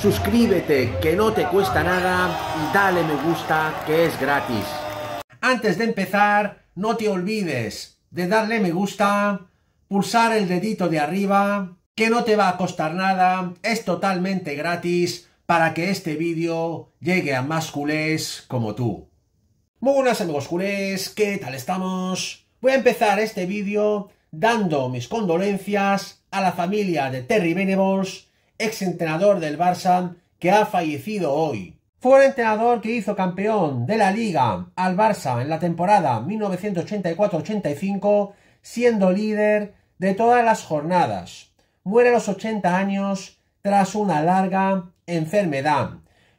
suscríbete que no te cuesta nada y dale me gusta que es gratis. Antes de empezar, no te olvides de darle me gusta, pulsar el dedito de arriba, que no te va a costar nada, es totalmente gratis para que este vídeo llegue a más culés como tú. Muy buenas amigos culés, ¿qué tal estamos? Voy a empezar este vídeo dando mis condolencias a la familia de Terry Benevols ex entrenador del Barça, que ha fallecido hoy. Fue el entrenador que hizo campeón de la Liga al Barça en la temporada 1984-85, siendo líder de todas las jornadas. Muere a los 80 años tras una larga enfermedad.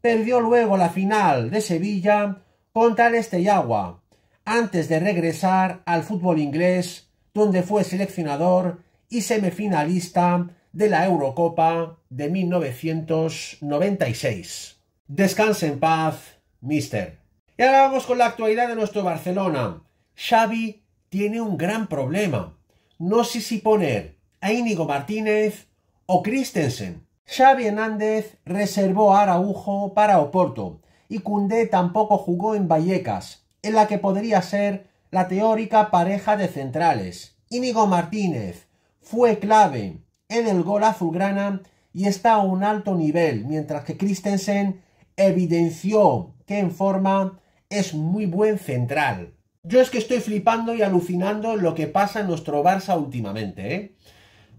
Perdió luego la final de Sevilla contra el Estellagua, antes de regresar al fútbol inglés, donde fue seleccionador y semifinalista de la Eurocopa de 1996. Descanse en paz, mister. Y ahora vamos con la actualidad de nuestro Barcelona. Xavi tiene un gran problema. No sé si poner a Íñigo Martínez o Christensen. Xavi Hernández reservó a Araujo para Oporto y Cundé tampoco jugó en Vallecas, en la que podría ser la teórica pareja de centrales. Íñigo Martínez fue clave en el azulgrana y está a un alto nivel, mientras que Christensen evidenció que en forma es muy buen central. Yo es que estoy flipando y alucinando lo que pasa en nuestro Barça últimamente. ¿eh?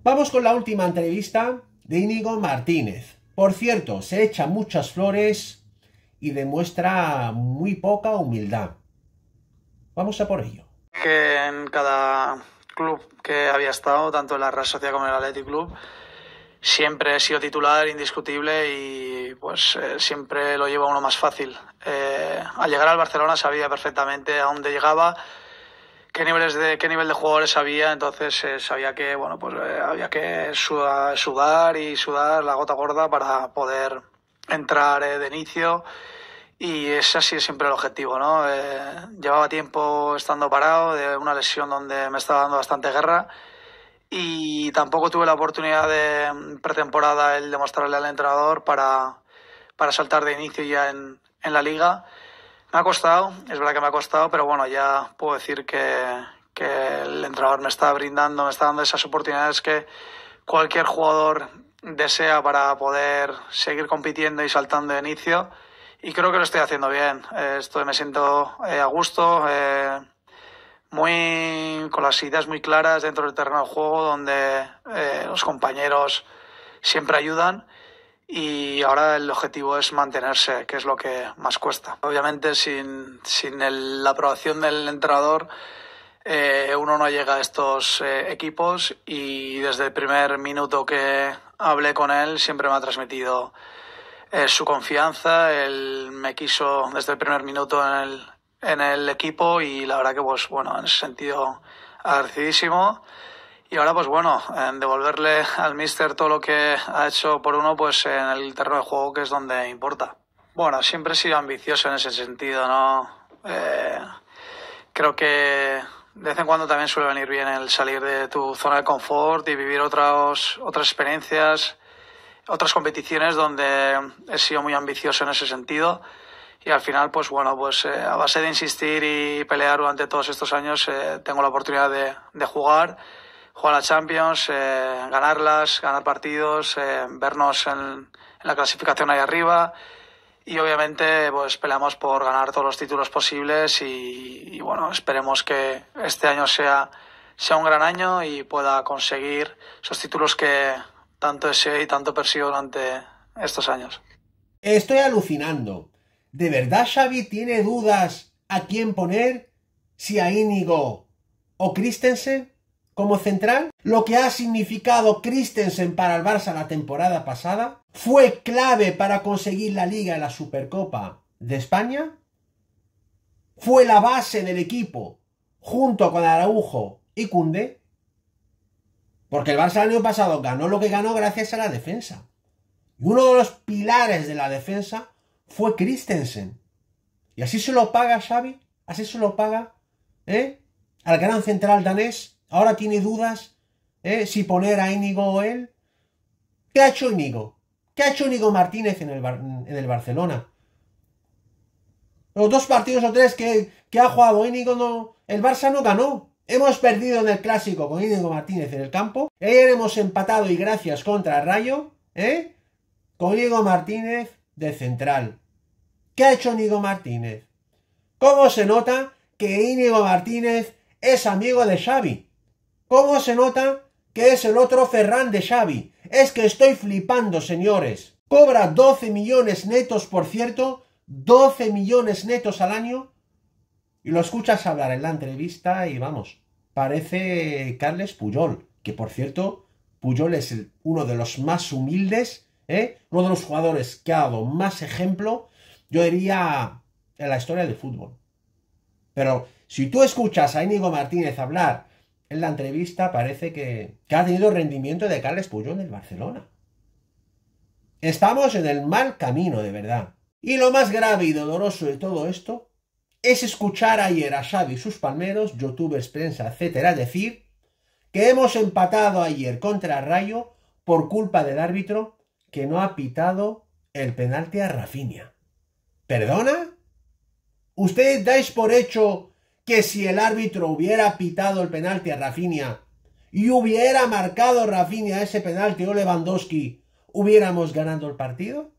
Vamos con la última entrevista de Íñigo Martínez. Por cierto, se echa muchas flores y demuestra muy poca humildad. Vamos a por ello. Que en cada club que había estado, tanto en la Red Sociedad como en el Athletic Club, siempre he sido titular indiscutible y pues eh, siempre lo lleva uno más fácil. Eh, al llegar al Barcelona sabía perfectamente a dónde llegaba, qué niveles de qué nivel de jugadores había, entonces eh, sabía que bueno pues había que sudar, y sudar la gota gorda para poder entrar de inicio y ese ha sido siempre el objetivo, ¿no? Eh, llevaba tiempo estando parado de una lesión donde me estaba dando bastante guerra y tampoco tuve la oportunidad de pretemporada el demostrarle al entrenador para, para saltar de inicio ya en, en, la liga. Me ha costado, es verdad que me ha costado, pero bueno, ya puedo decir que, que el entrenador me está brindando, me está dando esas oportunidades que cualquier jugador desea para poder seguir compitiendo y saltando de inicio y creo que lo estoy haciendo bien. Eh, estoy, me siento eh, a gusto, eh, muy, con las ideas muy claras dentro del terreno de juego, donde los compañeros siempre ayudan. Y ahora el objetivo es mantenerse, que es lo que más cuesta. Obviamente, sin, sin la aprobación del entrenador, uno no llega a estos equipos y desde el primer minuto que hablé con él siempre me ha transmitido eh, su confianza, él me quiso desde el primer minuto en el, equipo y la verdad que pues bueno, en ese sentido agradecidísimo. Y ahora pues bueno, en devolverle al míster todo lo que ha hecho por uno pues en el terreno de juego que es donde importa. Bueno, siempre he sido ambicioso en ese sentido, ¿no? Eh, creo que de vez en cuando también suele venir bien el salir de tu zona de confort y vivir otras, otras experiencias otras competiciones donde he sido muy ambicioso en ese sentido y al final, pues bueno, pues eh, a base de insistir y pelear durante todos estos años, eh, tengo la oportunidad de, de, jugar, jugar a Champions, eh, ganarlas, ganar partidos, vernos en, la clasificación ahí arriba y obviamente pues peleamos por ganar todos los títulos posibles y, y bueno, esperemos que este año sea, sea un gran año y pueda conseguir esos títulos que, tanto deseo y tanto persigo durante estos años. Estoy alucinando. ¿De verdad Xavi tiene dudas a quién poner? ¿Si a Íñigo o Christensen como central? Lo que ha significado Christensen para el Barça la temporada pasada fue clave para conseguir la Liga y la Supercopa de España. Fue la base del equipo junto con Araujo y Cunde porque el Barça el año pasado ganó lo que ganó gracias a la defensa. Y uno de los pilares de la defensa fue Christensen. Y así se lo paga Xavi, así se lo paga ¿eh? al gran central danés. Ahora tiene dudas ¿eh? si poner a Íñigo o él. ¿Qué ha hecho Íñigo? ¿Qué ha hecho Íñigo Martínez en el, en el Barcelona? Los dos partidos o tres que, que ha jugado Íñigo, no, el Barça no ganó. Hemos perdido en el clásico con Íñigo Martínez en el campo. Ayer hemos empatado y gracias contra Rayo, ¿eh? Con Íñigo Martínez de central. ¿Qué ha hecho Íñigo Martínez? ¿Cómo se nota que Íñigo Martínez es amigo de Xavi? ¿Cómo se nota que es el otro Ferran de Xavi? Es que estoy flipando, señores. Cobra 12 millones netos, por cierto, 12 millones netos al año y lo escuchas hablar en la entrevista y vamos, parece Carles Puyol, que por cierto, Puyol es uno de los más humildes, ¿eh? uno de los jugadores que ha dado más ejemplo, yo diría, en la historia del fútbol. Pero si tú escuchas a Íñigo Martínez hablar en la entrevista, parece que, ha tenido rendimiento de Carles Puyol en Barcelona. Estamos en el mal camino, de verdad. Y lo más grave y doloroso de todo esto es escuchar ayer a Xavi y sus palmeros, youtubers, prensa, etcétera, decir que hemos empatado ayer contra Rayo por culpa del árbitro que no ha pitado el penalti a Rafinha. ¿Perdona? ¿Ustedes dais por hecho que si el árbitro hubiera pitado el penalti a Rafinha y hubiera marcado Rafinha ese penalti o Lewandowski, hubiéramos ganado el partido?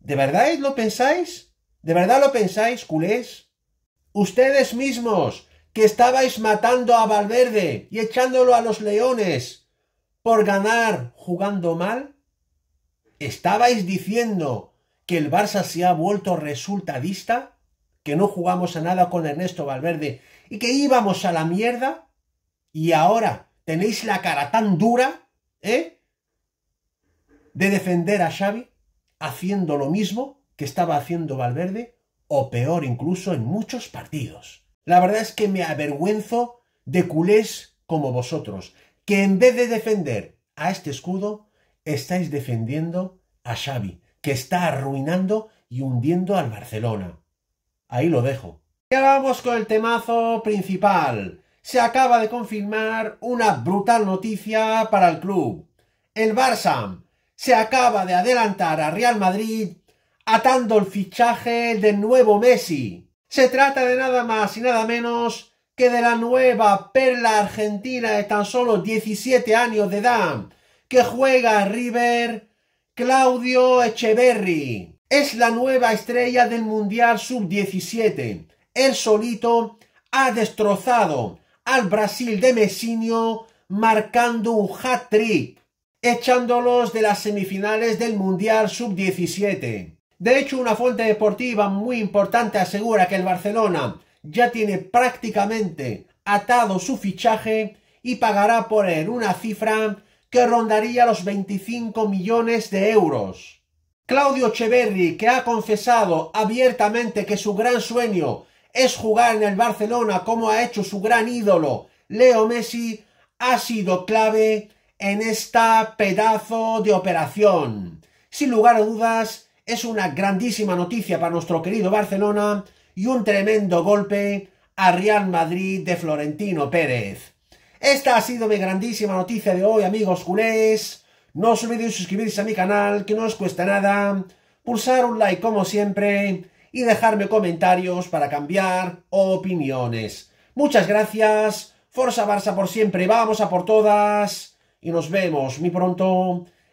¿De verdad lo pensáis? ¿De verdad lo pensáis, culés? ustedes mismos, que estabais matando a Valverde y echándolo a los leones por ganar jugando mal, estabais diciendo que el Barça se ha vuelto resultadista, que no jugamos a nada con Ernesto Valverde y que íbamos a la mierda, y ahora tenéis la cara tan dura, ¿eh? De defender a Xavi haciendo lo mismo que estaba haciendo Valverde o peor incluso en muchos partidos. La verdad es que me avergüenzo de culés como vosotros, que en vez de defender a este escudo, estáis defendiendo a Xavi, que está arruinando y hundiendo al Barcelona. Ahí lo dejo. Ya vamos con el temazo principal. Se acaba de confirmar una brutal noticia para el club. El Barça se acaba de adelantar a Real Madrid atando el fichaje del nuevo Messi. Se trata de nada más y nada menos que de la nueva perla argentina de tan solo 17 años de edad, que juega River Claudio Echeverri. Es la nueva estrella del Mundial Sub-17. Él solito ha destrozado al Brasil de Messinio marcando un hat-trick, echándolos de las semifinales del Mundial Sub-17. De hecho, una fuente deportiva muy importante asegura que el Barcelona ya tiene prácticamente atado su fichaje y pagará por él una cifra que rondaría los 25 millones de euros. Claudio Echeverri, que ha confesado abiertamente que su gran sueño es jugar en el Barcelona como ha hecho su gran ídolo, Leo Messi, ha sido clave en esta pedazo de operación. Sin lugar a dudas, es una grandísima noticia para nuestro querido Barcelona y un tremendo golpe a Real Madrid de Florentino Pérez. Esta ha sido mi grandísima noticia de hoy, amigos culés. No os olvidéis suscribirse a mi canal, que no os cuesta nada. Pulsar un like como siempre y dejarme comentarios para cambiar opiniones. Muchas gracias. Forza Barça por siempre. Vamos a por todas. Y nos vemos muy pronto